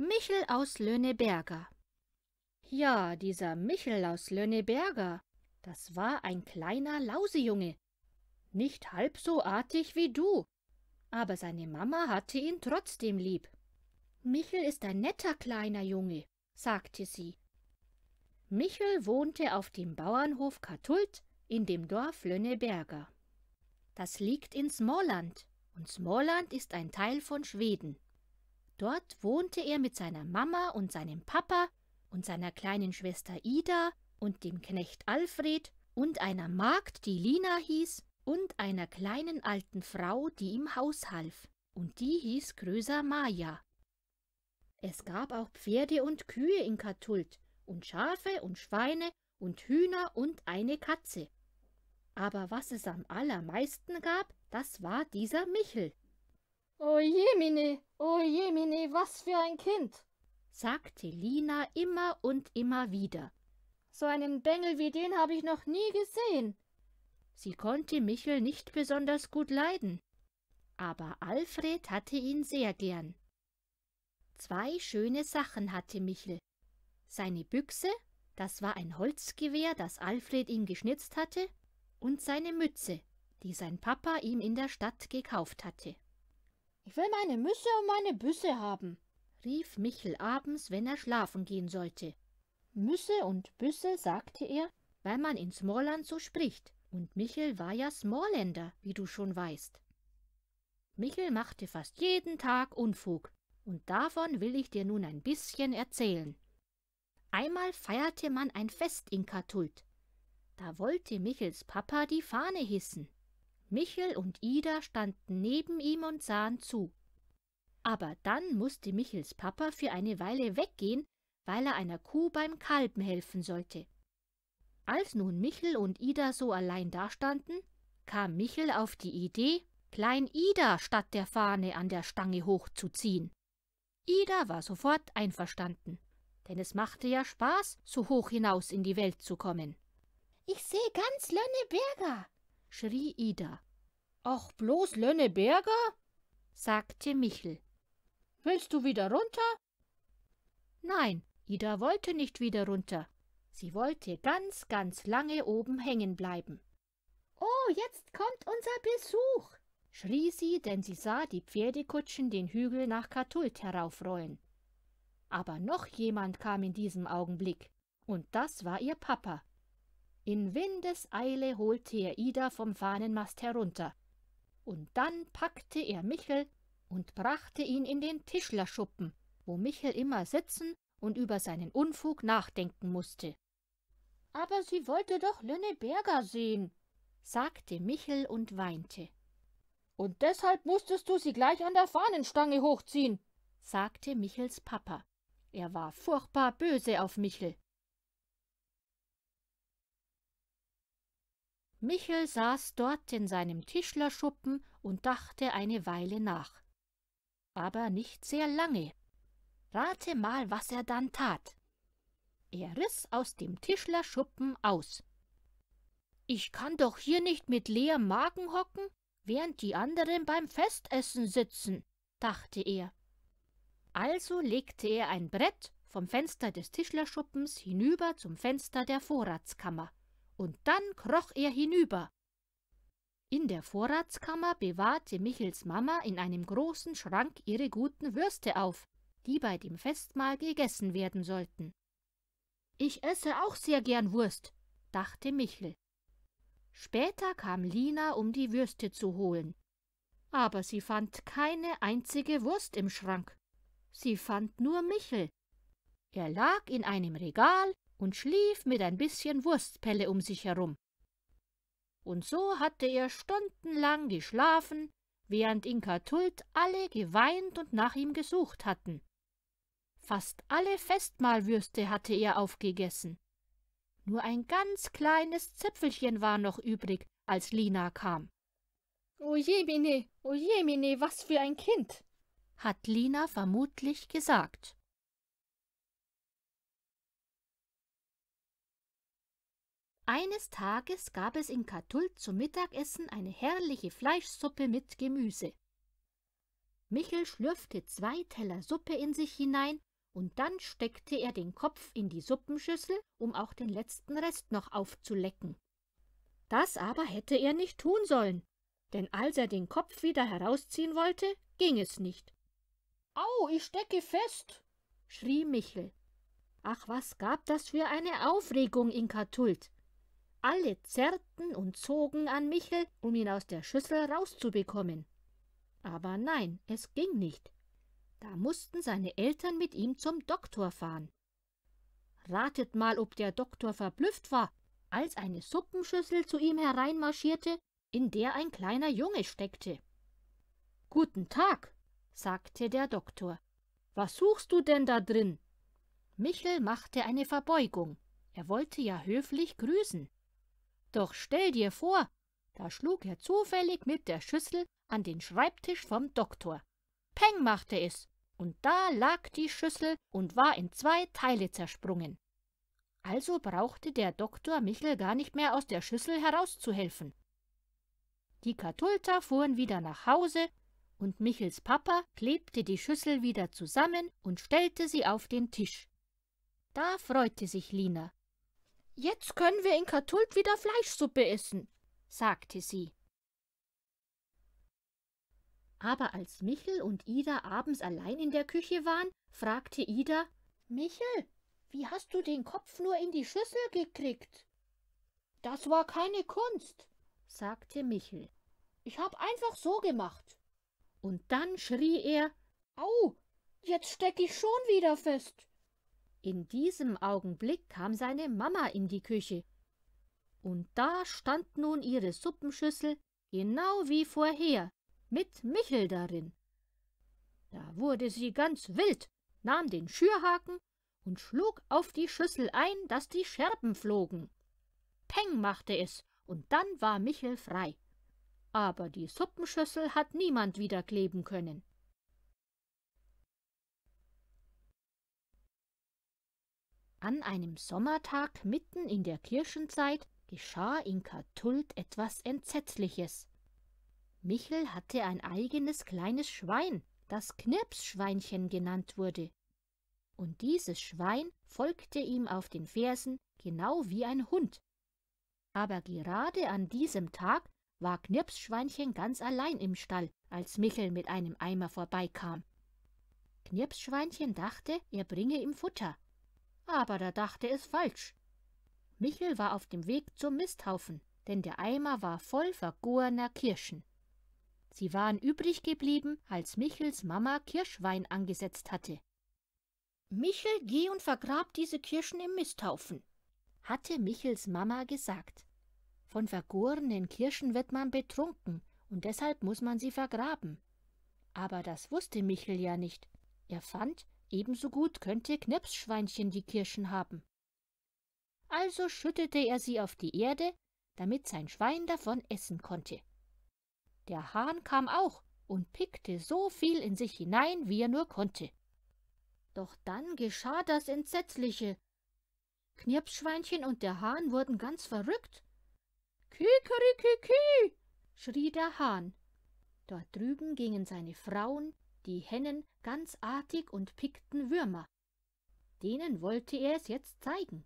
Michel aus Lönneberger. Ja, dieser Michel aus Lönneberger, das war ein kleiner Lausejunge. Nicht halb so artig wie du, aber seine Mama hatte ihn trotzdem lieb. Michel ist ein netter kleiner Junge, sagte sie. Michel wohnte auf dem Bauernhof Katult in dem Dorf Lönneberger. Das liegt in Småland, und Småland ist ein Teil von Schweden. Dort wohnte er mit seiner Mama und seinem Papa und seiner kleinen Schwester Ida und dem Knecht Alfred und einer Magd, die Lina hieß, und einer kleinen alten Frau, die im Haus half, und die hieß Größer Maja. Es gab auch Pferde und Kühe in Kathult und Schafe und Schweine und Hühner und eine Katze. Aber was es am allermeisten gab, das war dieser Michel, Oh jemine, oh jemine, was für ein Kind, sagte Lina immer und immer wieder. So einen Bengel wie den habe ich noch nie gesehen. Sie konnte Michel nicht besonders gut leiden, aber Alfred hatte ihn sehr gern. Zwei schöne Sachen hatte Michel. Seine Büchse, das war ein Holzgewehr, das Alfred ihm geschnitzt hatte, und seine Mütze, die sein Papa ihm in der Stadt gekauft hatte. Ich will meine Müsse und meine Büsse haben, rief Michel abends, wenn er schlafen gehen sollte. Müsse und Büsse, sagte er, weil man in Smallland so spricht, und Michel war ja Smorländer, wie du schon weißt. Michel machte fast jeden Tag Unfug, und davon will ich dir nun ein bisschen erzählen. Einmal feierte man ein Fest in Katult. Da wollte Michels Papa die Fahne hissen. Michel und Ida standen neben ihm und sahen zu. Aber dann musste Michels Papa für eine Weile weggehen, weil er einer Kuh beim Kalben helfen sollte. Als nun Michel und Ida so allein dastanden, kam Michel auf die Idee, Klein Ida statt der Fahne an der Stange hochzuziehen. Ida war sofort einverstanden, denn es machte ja Spaß, so hoch hinaus in die Welt zu kommen. Ich sehe ganz Lönneberger, schrie Ida. Ach, bloß Lönneberger? sagte Michel. Willst du wieder runter? Nein, Ida wollte nicht wieder runter. Sie wollte ganz, ganz lange oben hängen bleiben. Oh, jetzt kommt unser Besuch, schrie sie, denn sie sah die Pferdekutschen den Hügel nach Katult heraufrollen. Aber noch jemand kam in diesem Augenblick, und das war ihr Papa. In Windeseile holte er Ida vom Fahnenmast herunter und dann packte er Michel und brachte ihn in den Tischlerschuppen, wo Michel immer sitzen und über seinen Unfug nachdenken musste. Aber sie wollte doch Lönneberger sehen, sagte Michel und weinte. Und deshalb musstest du sie gleich an der Fahnenstange hochziehen, sagte Michels Papa. Er war furchtbar böse auf Michel. Michel saß dort in seinem Tischlerschuppen und dachte eine Weile nach. Aber nicht sehr lange. Rate mal, was er dann tat. Er riss aus dem Tischlerschuppen aus. Ich kann doch hier nicht mit leerem Magen hocken, während die anderen beim Festessen sitzen, dachte er. Also legte er ein Brett vom Fenster des Tischlerschuppens hinüber zum Fenster der Vorratskammer und dann kroch er hinüber. In der Vorratskammer bewahrte Michels Mama in einem großen Schrank ihre guten Würste auf, die bei dem Festmahl gegessen werden sollten. Ich esse auch sehr gern Wurst, dachte Michel. Später kam Lina, um die Würste zu holen. Aber sie fand keine einzige Wurst im Schrank. Sie fand nur Michel. Er lag in einem Regal und schlief mit ein bisschen Wurstpelle um sich herum. Und so hatte er stundenlang geschlafen, während Inka Tult alle geweint und nach ihm gesucht hatten. Fast alle Festmahlwürste hatte er aufgegessen. Nur ein ganz kleines Zipfelchen war noch übrig, als Lina kam. O jemine, o jemine, was für ein Kind! hat Lina vermutlich gesagt. Eines Tages gab es in Katul zum Mittagessen eine herrliche Fleischsuppe mit Gemüse. Michel schlürfte zwei Teller Suppe in sich hinein und dann steckte er den Kopf in die Suppenschüssel, um auch den letzten Rest noch aufzulecken. Das aber hätte er nicht tun sollen, denn als er den Kopf wieder herausziehen wollte, ging es nicht. Au, ich stecke fest! schrie Michel. Ach, was gab das für eine Aufregung in Katult! Alle zerrten und zogen an Michel, um ihn aus der Schüssel rauszubekommen. Aber nein, es ging nicht. Da mussten seine Eltern mit ihm zum Doktor fahren. Ratet mal, ob der Doktor verblüfft war, als eine Suppenschüssel zu ihm hereinmarschierte, in der ein kleiner Junge steckte. Guten Tag, sagte der Doktor. Was suchst du denn da drin? Michel machte eine Verbeugung. Er wollte ja höflich grüßen. Doch stell dir vor, da schlug er zufällig mit der Schüssel an den Schreibtisch vom Doktor. Peng machte es, und da lag die Schüssel und war in zwei Teile zersprungen. Also brauchte der Doktor Michel gar nicht mehr aus der Schüssel herauszuhelfen. Die Katulta fuhren wieder nach Hause und Michels Papa klebte die Schüssel wieder zusammen und stellte sie auf den Tisch. Da freute sich Lina. Jetzt können wir in Katulp wieder Fleischsuppe essen, sagte sie. Aber als Michel und Ida abends allein in der Küche waren, fragte Ida Michel, wie hast du den Kopf nur in die Schüssel gekriegt? Das war keine Kunst, sagte Michel. Ich hab einfach so gemacht. Und dann schrie er Au, jetzt steck ich schon wieder fest. In diesem Augenblick kam seine Mama in die Küche. Und da stand nun ihre Suppenschüssel genau wie vorher, mit Michel darin. Da wurde sie ganz wild, nahm den Schürhaken und schlug auf die Schüssel ein, dass die Scherben flogen. Peng machte es, und dann war Michel frei. Aber die Suppenschüssel hat niemand wieder kleben können. An einem Sommertag mitten in der Kirschenzeit geschah in Kathult etwas Entsetzliches. Michel hatte ein eigenes kleines Schwein, das Knirpsschweinchen genannt wurde. Und dieses Schwein folgte ihm auf den Fersen genau wie ein Hund. Aber gerade an diesem Tag war Knirpsschweinchen ganz allein im Stall, als Michel mit einem Eimer vorbeikam. Knirpsschweinchen dachte, er bringe ihm Futter, aber da dachte es falsch. Michel war auf dem Weg zum Misthaufen, denn der Eimer war voll vergorener Kirschen. Sie waren übrig geblieben, als Michels Mama Kirschwein angesetzt hatte. Michel, geh und vergrab diese Kirschen im Misthaufen, hatte Michels Mama gesagt. Von vergorenen Kirschen wird man betrunken und deshalb muss man sie vergraben. Aber das wusste Michel ja nicht. Er fand, Ebenso gut könnte Knirpsschweinchen die Kirschen haben. Also schüttete er sie auf die Erde, damit sein Schwein davon essen konnte. Der Hahn kam auch und pickte so viel in sich hinein, wie er nur konnte. Doch dann geschah das Entsetzliche. Knirpsschweinchen und der Hahn wurden ganz verrückt. Kikerikiki! schrie der Hahn. Dort drüben gingen seine Frauen, die Hennen ganz artig und pickten Würmer. Denen wollte er es jetzt zeigen.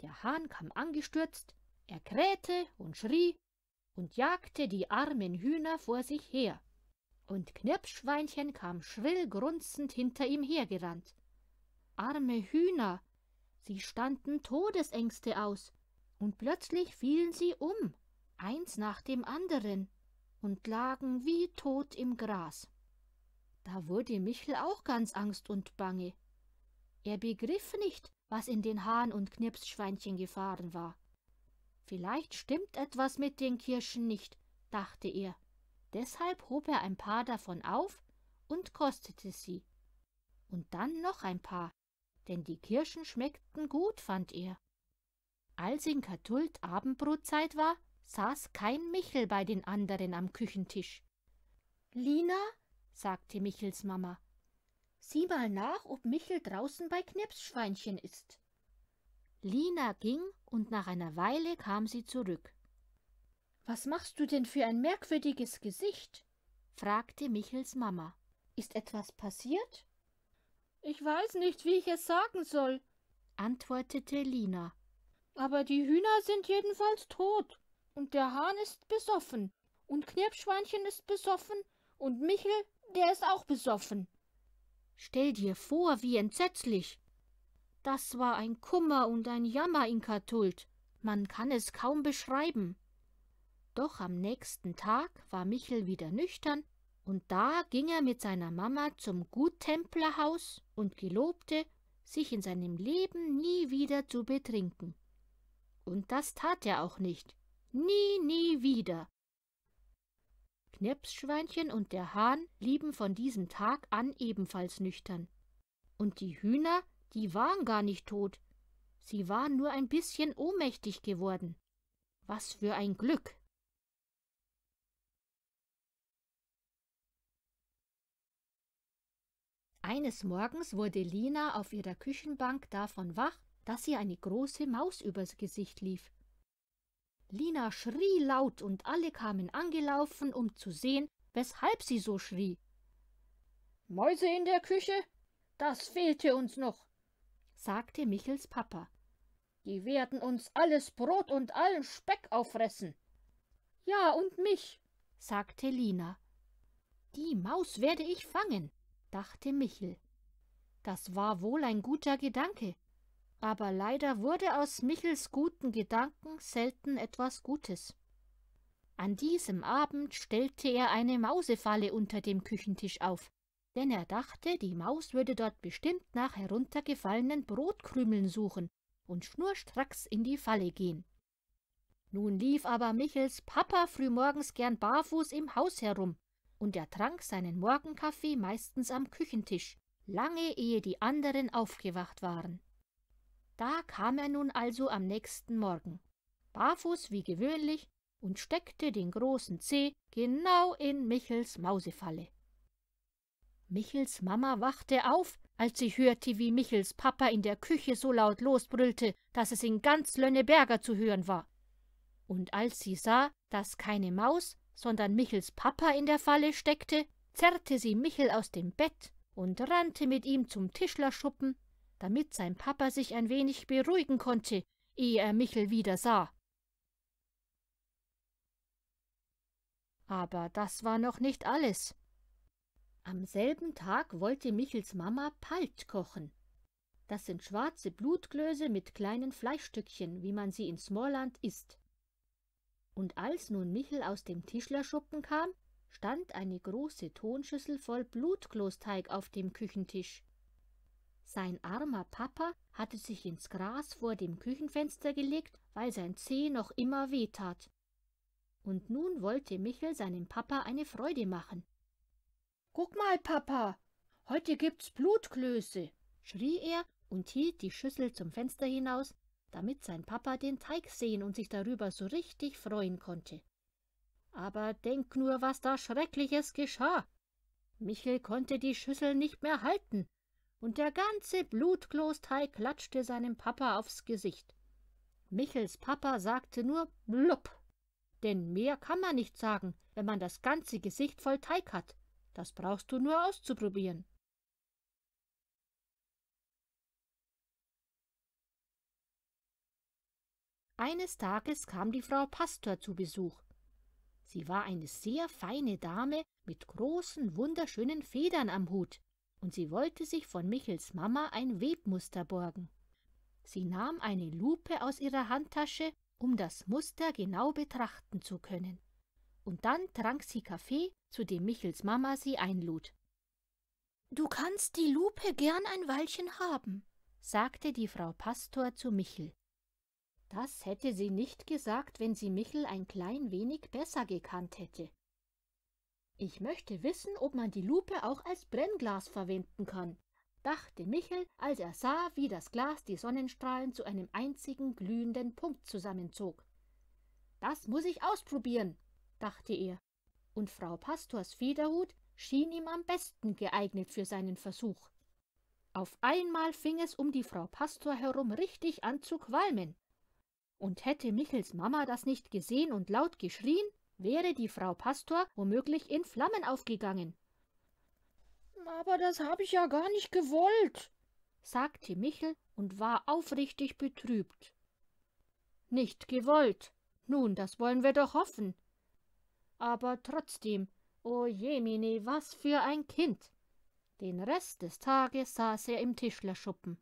Der Hahn kam angestürzt, er krähte und schrie und jagte die armen Hühner vor sich her. Und Knirpschweinchen kam schrill grunzend hinter ihm hergerannt. Arme Hühner, sie standen Todesängste aus, und plötzlich fielen sie um, eins nach dem anderen, und lagen wie tot im Gras. Da wurde Michel auch ganz angst und bange. Er begriff nicht, was in den Hahn- und Knirpsschweinchen gefahren war. Vielleicht stimmt etwas mit den Kirschen nicht, dachte er. Deshalb hob er ein paar davon auf und kostete sie. Und dann noch ein paar, denn die Kirschen schmeckten gut, fand er. Als in Katult Abendbrotzeit war, saß kein Michel bei den anderen am Küchentisch. Lina, sagte Michels Mama. Sieh mal nach, ob Michel draußen bei Knirpsschweinchen ist. Lina ging und nach einer Weile kam sie zurück. Was machst du denn für ein merkwürdiges Gesicht? fragte Michels Mama. Ist etwas passiert? Ich weiß nicht, wie ich es sagen soll, antwortete Lina. Aber die Hühner sind jedenfalls tot und der Hahn ist besoffen und Knirpschweinchen ist besoffen und Michel der ist auch besoffen. Stell dir vor, wie entsetzlich. Das war ein Kummer und ein Jammer in Katult. Man kann es kaum beschreiben. Doch am nächsten Tag war Michel wieder nüchtern, und da ging er mit seiner Mama zum Guttemplerhaus und gelobte, sich in seinem Leben nie wieder zu betrinken. Und das tat er auch nicht. Nie, nie wieder. Knäpfschweinchen und der Hahn blieben von diesem Tag an ebenfalls nüchtern. Und die Hühner, die waren gar nicht tot, sie waren nur ein bisschen ohnmächtig geworden. Was für ein Glück! Eines Morgens wurde Lina auf ihrer Küchenbank davon wach, dass ihr eine große Maus übers Gesicht lief. Lina schrie laut und alle kamen angelaufen, um zu sehen, weshalb sie so schrie. Mäuse in der Küche? Das fehlte uns noch, sagte Michels Papa. Die werden uns alles Brot und allen Speck auffressen. Ja, und mich, sagte Lina. Die Maus werde ich fangen, dachte Michel. Das war wohl ein guter Gedanke, aber leider wurde aus Michels guten Gedanken selten etwas Gutes. An diesem Abend stellte er eine Mausefalle unter dem Küchentisch auf, denn er dachte, die Maus würde dort bestimmt nach heruntergefallenen Brotkrümeln suchen und schnurstracks in die Falle gehen. Nun lief aber Michels Papa frühmorgens gern barfuß im Haus herum, und er trank seinen Morgenkaffee meistens am Küchentisch, lange ehe die anderen aufgewacht waren. Da kam er nun also am nächsten Morgen, barfuß wie gewöhnlich, und steckte den großen Zeh genau in Michels Mausefalle. Michels Mama wachte auf, als sie hörte, wie Michels Papa in der Küche so laut losbrüllte, dass es in ganz Lönneberger zu hören war. Und als sie sah, dass keine Maus, sondern Michels Papa in der Falle steckte, zerrte sie Michel aus dem Bett und rannte mit ihm zum Tischlerschuppen damit sein Papa sich ein wenig beruhigen konnte, ehe er Michel wieder sah. Aber das war noch nicht alles. Am selben Tag wollte Michels Mama Palt kochen. Das sind schwarze Blutglöse mit kleinen Fleischstückchen, wie man sie in Smallland isst. Und als nun Michel aus dem Tischlerschuppen kam, stand eine große Tonschüssel voll Blutklosteig auf dem Küchentisch. Sein armer Papa hatte sich ins Gras vor dem Küchenfenster gelegt, weil sein Zeh noch immer wehtat. Und nun wollte Michel seinem Papa eine Freude machen. »Guck mal, Papa, heute gibt's Blutklöße«, schrie er und hielt die Schüssel zum Fenster hinaus, damit sein Papa den Teig sehen und sich darüber so richtig freuen konnte. Aber denk nur, was da Schreckliches geschah. Michel konnte die Schüssel nicht mehr halten und der ganze Blutklostei klatschte seinem Papa aufs Gesicht. Michels Papa sagte nur Blub, denn mehr kann man nicht sagen, wenn man das ganze Gesicht voll Teig hat. Das brauchst du nur auszuprobieren. Eines Tages kam die Frau Pastor zu Besuch. Sie war eine sehr feine Dame mit großen, wunderschönen Federn am Hut und sie wollte sich von Michels Mama ein Webmuster borgen. Sie nahm eine Lupe aus ihrer Handtasche, um das Muster genau betrachten zu können. Und dann trank sie Kaffee, zu dem Michels Mama sie einlud. Du kannst die Lupe gern ein Weilchen haben, sagte die Frau Pastor zu Michel. Das hätte sie nicht gesagt, wenn sie Michel ein klein wenig besser gekannt hätte. Ich möchte wissen, ob man die Lupe auch als Brennglas verwenden kann, dachte Michel, als er sah, wie das Glas die Sonnenstrahlen zu einem einzigen glühenden Punkt zusammenzog. Das muss ich ausprobieren, dachte er, und Frau Pastors Federhut schien ihm am besten geeignet für seinen Versuch. Auf einmal fing es um die Frau Pastor herum richtig an zu qualmen. Und hätte Michels Mama das nicht gesehen und laut geschrien, wäre die Frau Pastor womöglich in Flammen aufgegangen. Aber das habe ich ja gar nicht gewollt, sagte Michel und war aufrichtig betrübt. Nicht gewollt. Nun, das wollen wir doch hoffen. Aber trotzdem, o oh jemine, was für ein Kind. Den Rest des Tages saß er im Tischlerschuppen.